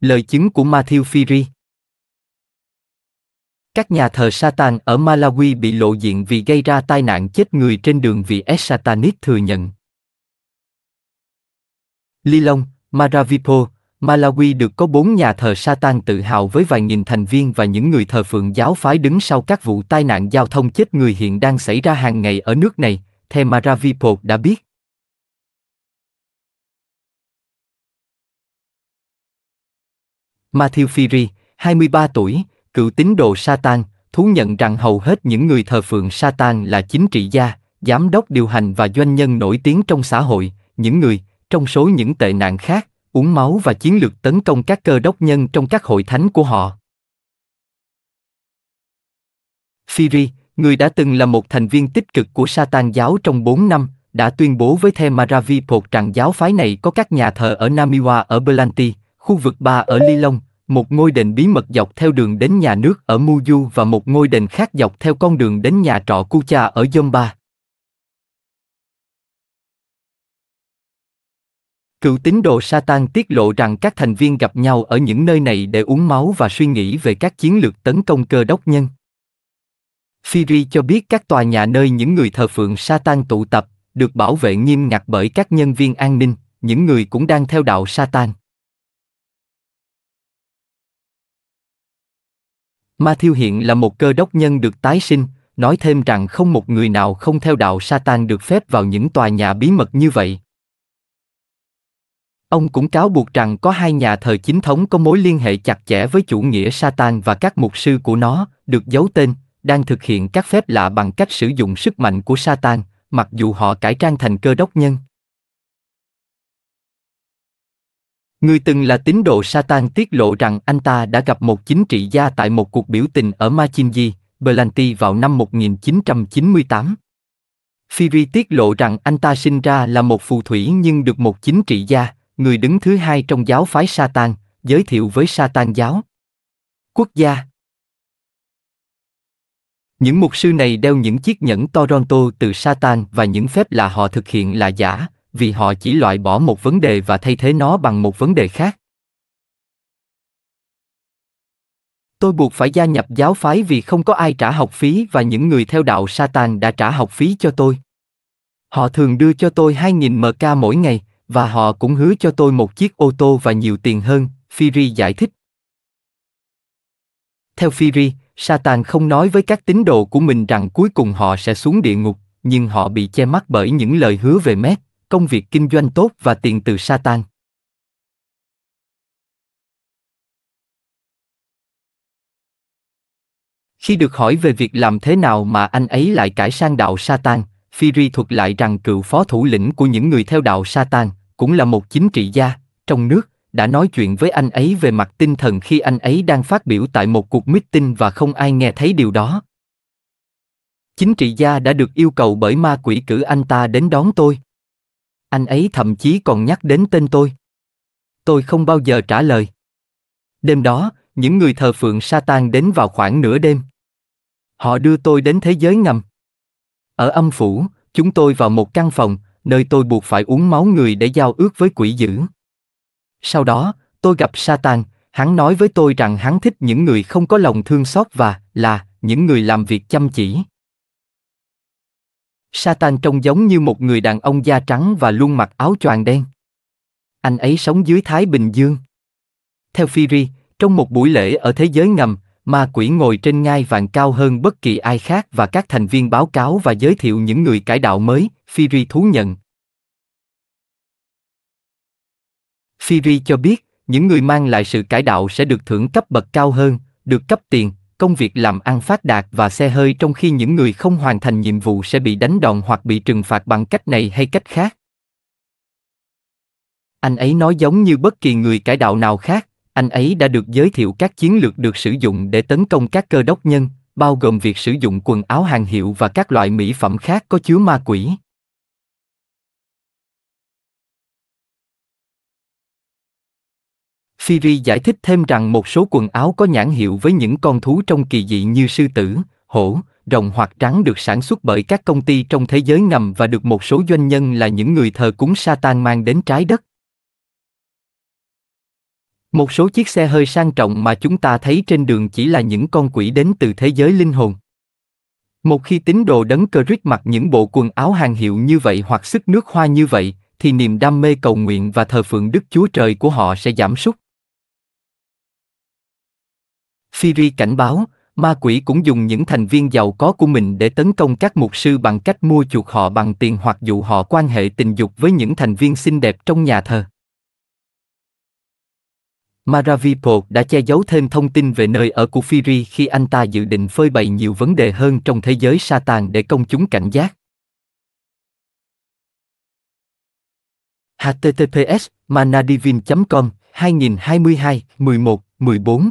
Lời chứng của Matthew Fury Các nhà thờ Satan ở Malawi bị lộ diện vì gây ra tai nạn chết người trên đường vì S. Satanic thừa nhận. Lilong, Maravipo, Malawi được có bốn nhà thờ Satan tự hào với vài nghìn thành viên và những người thờ phượng giáo phái đứng sau các vụ tai nạn giao thông chết người hiện đang xảy ra hàng ngày ở nước này, theo Maravipo đã biết. Matthew Fury, 23 tuổi, cựu tín đồ Satan, thú nhận rằng hầu hết những người thờ phượng Satan là chính trị gia, giám đốc điều hành và doanh nhân nổi tiếng trong xã hội, những người, trong số những tệ nạn khác, uống máu và chiến lược tấn công các cơ đốc nhân trong các hội thánh của họ. Fury, người đã từng là một thành viên tích cực của Satan giáo trong 4 năm, đã tuyên bố với The Maravipod rằng giáo phái này có các nhà thờ ở Namiwa ở Berlanti, khu vực 3 ở Ly Long, một ngôi đền bí mật dọc theo đường đến nhà nước ở Muju và một ngôi đền khác dọc theo con đường đến nhà trọ Kucha ở Yomba. Cựu tín đồ Satan tiết lộ rằng các thành viên gặp nhau ở những nơi này để uống máu và suy nghĩ về các chiến lược tấn công cơ đốc nhân. Siri cho biết các tòa nhà nơi những người thờ phượng Satan tụ tập được bảo vệ nghiêm ngặt bởi các nhân viên an ninh, những người cũng đang theo đạo Satan. Matthew hiện là một cơ đốc nhân được tái sinh, nói thêm rằng không một người nào không theo đạo Satan được phép vào những tòa nhà bí mật như vậy. Ông cũng cáo buộc rằng có hai nhà thờ chính thống có mối liên hệ chặt chẽ với chủ nghĩa Satan và các mục sư của nó, được giấu tên, đang thực hiện các phép lạ bằng cách sử dụng sức mạnh của Satan, mặc dù họ cải trang thành cơ đốc nhân. Người từng là tín đồ Satan tiết lộ rằng anh ta đã gặp một chính trị gia tại một cuộc biểu tình ở Machinji, Berlanti vào năm 1998. Fury tiết lộ rằng anh ta sinh ra là một phù thủy nhưng được một chính trị gia, người đứng thứ hai trong giáo phái Satan, giới thiệu với Satan giáo. Quốc gia Những mục sư này đeo những chiếc nhẫn Toronto từ Satan và những phép là họ thực hiện là giả, vì họ chỉ loại bỏ một vấn đề và thay thế nó bằng một vấn đề khác. Tôi buộc phải gia nhập giáo phái vì không có ai trả học phí và những người theo đạo Satan đã trả học phí cho tôi. Họ thường đưa cho tôi 2.000 MK mỗi ngày, và họ cũng hứa cho tôi một chiếc ô tô và nhiều tiền hơn, Firi giải thích. Theo Firi, Satan không nói với các tín đồ của mình rằng cuối cùng họ sẽ xuống địa ngục, nhưng họ bị che mắt bởi những lời hứa về mét, công việc kinh doanh tốt và tiền từ Satan. Khi được hỏi về việc làm thế nào mà anh ấy lại cải sang đạo Satan, Fury thuật lại rằng cựu phó thủ lĩnh của những người theo đạo Satan, cũng là một chính trị gia, trong nước, đã nói chuyện với anh ấy về mặt tinh thần khi anh ấy đang phát biểu tại một cuộc meeting và không ai nghe thấy điều đó. Chính trị gia đã được yêu cầu bởi ma quỷ cử anh ta đến đón tôi. Anh ấy thậm chí còn nhắc đến tên tôi. Tôi không bao giờ trả lời. Đêm đó, những người thờ phượng Satan đến vào khoảng nửa đêm. Họ đưa tôi đến thế giới ngầm. Ở âm phủ, chúng tôi vào một căn phòng, nơi tôi buộc phải uống máu người để giao ước với quỷ dữ. Sau đó, tôi gặp Satan, hắn nói với tôi rằng hắn thích những người không có lòng thương xót và là những người làm việc chăm chỉ. Satan trông giống như một người đàn ông da trắng và luôn mặc áo choàng đen. Anh ấy sống dưới Thái Bình Dương. Theo Fury, trong một buổi lễ ở thế giới ngầm, ma quỷ ngồi trên ngai vàng cao hơn bất kỳ ai khác và các thành viên báo cáo và giới thiệu những người cải đạo mới, Fury thú nhận. Fury cho biết, những người mang lại sự cải đạo sẽ được thưởng cấp bậc cao hơn, được cấp tiền, công việc làm ăn phát đạt và xe hơi trong khi những người không hoàn thành nhiệm vụ sẽ bị đánh đòn hoặc bị trừng phạt bằng cách này hay cách khác. Anh ấy nói giống như bất kỳ người cải đạo nào khác, anh ấy đã được giới thiệu các chiến lược được sử dụng để tấn công các cơ đốc nhân, bao gồm việc sử dụng quần áo hàng hiệu và các loại mỹ phẩm khác có chứa ma quỷ. Siri giải thích thêm rằng một số quần áo có nhãn hiệu với những con thú trông kỳ dị như sư tử, hổ, rồng hoặc trắng được sản xuất bởi các công ty trong thế giới ngầm và được một số doanh nhân là những người thờ cúng Satan mang đến trái đất. Một số chiếc xe hơi sang trọng mà chúng ta thấy trên đường chỉ là những con quỷ đến từ thế giới linh hồn. Một khi tín đồ đấng cơ Christ mặc những bộ quần áo hàng hiệu như vậy hoặc sức nước hoa như vậy, thì niềm đam mê cầu nguyện và thờ phượng Đức Chúa Trời của họ sẽ giảm sút. Fury cảnh báo, ma quỷ cũng dùng những thành viên giàu có của mình để tấn công các mục sư bằng cách mua chuộc họ bằng tiền hoặc dụ họ quan hệ tình dục với những thành viên xinh đẹp trong nhà thờ. Maravipo đã che giấu thêm thông tin về nơi ở của Fury khi anh ta dự định phơi bày nhiều vấn đề hơn trong thế giới Satan để công chúng cảnh giác. https manadivin com 2022 11 14